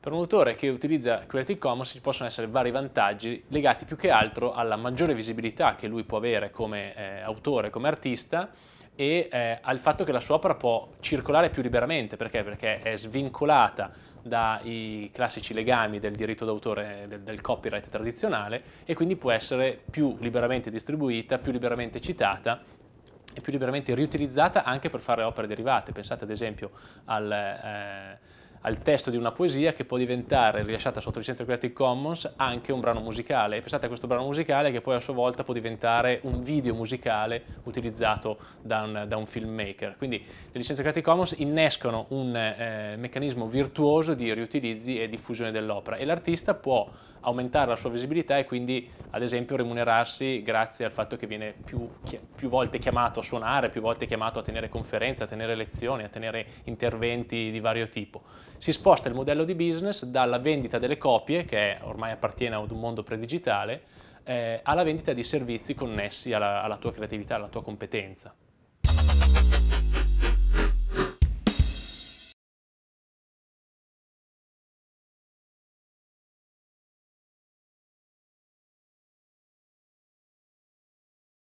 Per un autore che utilizza Creative Commons ci possono essere vari vantaggi legati più che altro alla maggiore visibilità che lui può avere come eh, autore, come artista e eh, al fatto che la sua opera può circolare più liberamente, perché? Perché è svincolata dai classici legami del diritto d'autore, eh, del, del copyright tradizionale e quindi può essere più liberamente distribuita, più liberamente citata e più liberamente riutilizzata anche per fare opere derivate. Pensate ad esempio al... Eh, al testo di una poesia che può diventare, rilasciata sotto licenza Creative Commons, anche un brano musicale. E pensate a questo brano musicale che poi a sua volta può diventare un video musicale utilizzato da un, da un filmmaker. Quindi le licenze Creative Commons innescono un eh, meccanismo virtuoso di riutilizzi e diffusione dell'opera e l'artista può aumentare la sua visibilità e quindi ad esempio remunerarsi grazie al fatto che viene più, più, volte chiamato a suonare, più volte chiamato a tenere conferenze, a tenere lezioni, a tenere interventi di vario tipo. Si sposta il modello di business dalla vendita delle copie, che ormai appartiene ad un mondo predigitale, eh, alla vendita di servizi connessi alla, alla tua creatività, alla tua competenza.